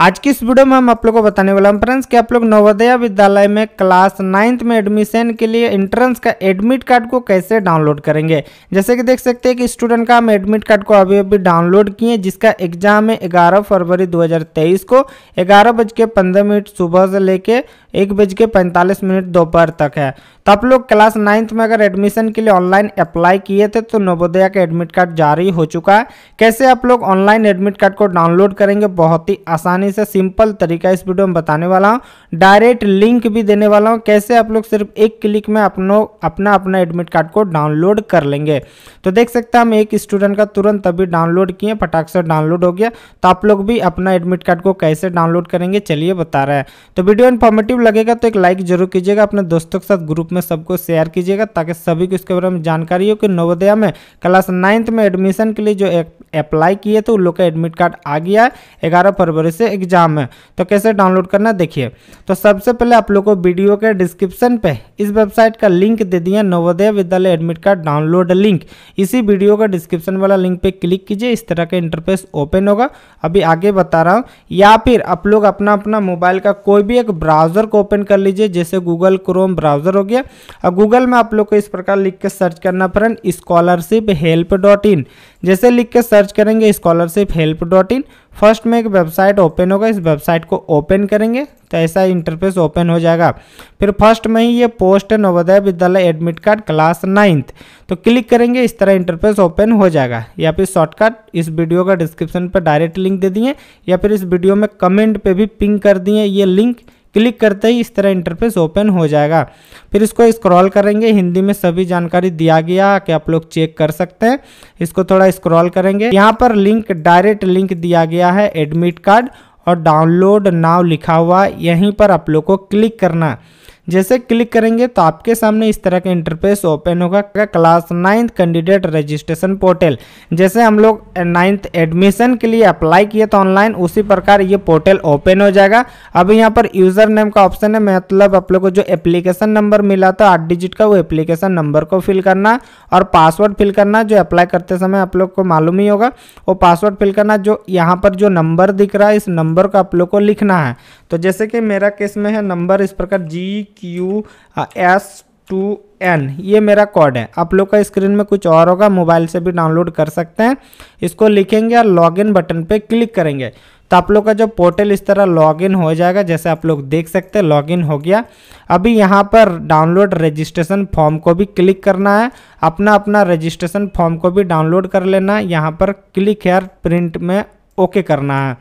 आज की इस वीडियो में हम आप लोग को बताने वाला हूँ फ्रेंड्स कि आप लोग नवोदया विद्यालय में क्लास नाइन्थ में एडमिशन के लिए एंट्रेंस का एडमिट कार्ड को कैसे डाउनलोड करेंगे जैसे कि देख सकते हैं कि स्टूडेंट का हम एडमिट कार्ड को अभी अभी डाउनलोड किए जिसका एग्जाम है ग्यारह फरवरी 2023 को ग्यारह बज के पंद्रह मिनट सुबह से लेके एक बज के पैंतालीस मिनट दोपहर तक है तो आप लोग क्लास नाइन्थ में अगर एडमिशन के लिए ऑनलाइन अप्लाई किए थे तो नवोदया का एडमिट कार्ड जारी हो चुका है कैसे आप लोग ऑनलाइन एडमिट कार्ड को डाउनलोड करेंगे बहुत ही आसानी आसानी से सिंपल तरीका इस वीडियो में बताने वाला हूँ डायरेक्ट लिंक भी देने वाला हूँ कैसे आप लोग सिर्फ एक क्लिक में अपनो अपना अपना एडमिट कार्ड को डाउनलोड कर लेंगे तो देख सकते हैं हम एक स्टूडेंट का तुरंत अभी डाउनलोड किए फटाक से डाउनलोड हो गया तो आप लोग भी अपना एडमिट कार्ड को कैसे डाउनलोड करेंगे चलिए बता रहे हैं तो वीडियो इन्फॉर्मेटिव लगेगा तो एक लाइक जरूर कीजिएगा अपने दोस्तों के साथ ग्रुप में सबको शेयर कीजिएगा ताकि सभी को इसके बारे में जानकारी हो कि नवोदया में क्लास नाइन्थ में एडमिशन के लिए जो अप्लाई किए तो उन लोग का एडमिट कार्ड आ गया है ग्यारह फरवरी से एग्जाम है तो कैसे डाउनलोड करना देखिए तो सबसे पहले आप लोग को वीडियो के डिस्क्रिप्शन पे इस वेबसाइट का लिंक दे दिया Navodaya Vidyalaya admit card download link इसी वीडियो का डिस्क्रिप्शन वाला लिंक पर क्लिक कीजिए इस तरह का इंटरफेस ओपन होगा अभी आगे बता रहा हूँ या फिर आप लोग अपना अपना मोबाइल का कोई भी एक ब्राउज़र को ओपन कर लीजिए जैसे गूगल क्रोम ब्राउज़र हो गया और गूगल में आप लोग को इस प्रकार लिख के सर्च करना friend scholarship help dot in जैसे लिख के सर्च करेंगे scholarship help dot in first में एक वेबसाइट ओपन होगा इस वेबसाइट को ओपन करेंगे तो ऐसा इंटरफेस ओपन हो जाएगा फिर फर्स्ट में ही ये post Navodaya Vidyalaya admit card class ninth तो क्लिक करेंगे इस तरह इंटरफेस ओपन हो जाएगा या फिर शॉर्टकट इस वीडियो का डिस्क्रिप्शन पर डायरेक्ट लिंक दे दिए या फिर इस वीडियो में कमेंट पर भी पिंक कर दिए ये लिंक क्लिक करते ही इस तरह इंटरफेस ओपन हो जाएगा फिर इसको स्क्रॉल करेंगे हिंदी में सभी जानकारी दिया गया कि आप लोग चेक कर सकते हैं इसको थोड़ा स्क्रॉल करेंगे यहाँ पर लिंक डायरेक्ट लिंक दिया गया है एडमिट कार्ड और डाउनलोड नाव लिखा हुआ यहीं पर आप लोग को क्लिक करना जैसे क्लिक करेंगे तो आपके सामने इस तरह का इंटरफेस ओपन होगा class ninth candidate registration portal जैसे हम लोग नाइन्थ एडमिशन के लिए अप्लाई किए तो ऑनलाइन उसी प्रकार ये पोर्टल ओपन हो जाएगा अब यहाँ पर यूज़र नेम का ऑप्शन है मतलब आप लोग को जो एप्लीकेशन नंबर मिला था आठ डिजिट का वो एप्लीकेशन नंबर को फिल करना और पासवर्ड फिल करना जो अप्लाई करते समय आप लोग को मालूम ही होगा वो पासवर्ड फिल करना जो यहाँ पर जो नंबर दिख रहा है इस नंबर को आप लोग को लिखना है तो जैसे कि मेरा केस में है नंबर इस प्रकार G Q S two N ये मेरा कोड है आप लोग का स्क्रीन में कुछ और होगा मोबाइल से भी डाउनलोड कर सकते हैं इसको लिखेंगे और लॉगिन बटन पे क्लिक करेंगे तो आप लोग का जो पोर्टल इस तरह लॉगिन हो जाएगा जैसे आप लोग देख सकते हैं लॉगिन हो गया अभी यहाँ पर डाउनलोड रजिस्ट्रेशन फॉर्म को भी क्लिक करना है अपना अपना रजिस्ट्रेशन फॉर्म को भी डाउनलोड कर लेना है यहाँ पर क्लिक हेयर प्रिंट में ओके करना है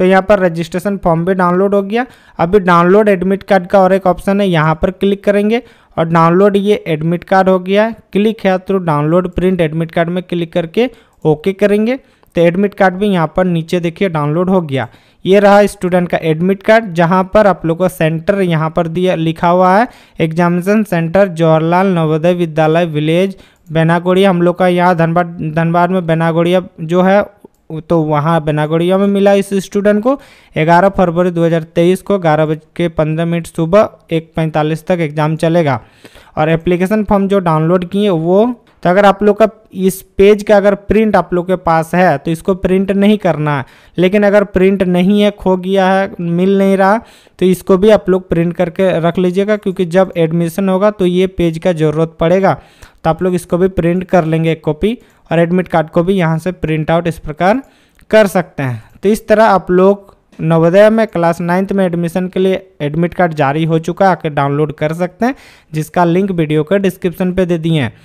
तो यहाँ पर रजिस्ट्रेशन फॉर्म भी डाउनलोड हो गया अभी डाउनलोड एडमिट कार्ड का और एक ऑप्शन है यहाँ पर क्लिक करेंगे और डाउनलोड ये एडमिट कार्ड हो गया क्लिक है through download print admit card में क्लिक करके ओके करेंगे तो एडमिट कार्ड भी यहाँ पर नीचे देखिए डाउनलोड हो गया ये रहा स्टूडेंट का एडमिट कार्ड जहाँ पर आप लोग को सेंटर यहाँ पर दिया लिखा हुआ है एग्जामिनेशन सेंटर जवाहरलाल नवोदय विद्यालय विलेज बेनागोड़िया हम लोग का यहाँ धनबाद धनबाद में बेनागोड़िया जो है तो वहाँ बेनागोड़िया में मिला इस स्टूडेंट को 11 फरवरी 2023 को ग्यारह बज के पंद्रह मिनट सुबह एक पैंतालीस तक एग्ज़ाम चलेगा और एप्लीकेशन फॉर्म जो डाउनलोड किए वो तो अगर आप लोग का इस पेज का अगर प्रिंट आप लोग के पास है तो इसको प्रिंट नहीं करना है लेकिन अगर प्रिंट नहीं है खो गया है मिल नहीं रहा तो इसको भी आप लोग प्रिंट करके रख लीजिएगा क्योंकि जब एडमिशन होगा तो ये पेज का ज़रूरत पड़ेगा तो आप लोग इसको भी प्रिंट कर लेंगे एक कॉपी और एडमिट कार्ड को भी यहाँ से प्रिंट आउट इस प्रकार कर सकते हैं तो इस तरह आप लोग नवोदय में क्लास नाइन्थ में एडमिशन के लिए एडमिट कार्ड जारी हो चुका है आकर डाउनलोड कर सकते हैं जिसका लिंक वीडियो के डिस्क्रिप्शन पे दे दिए हैं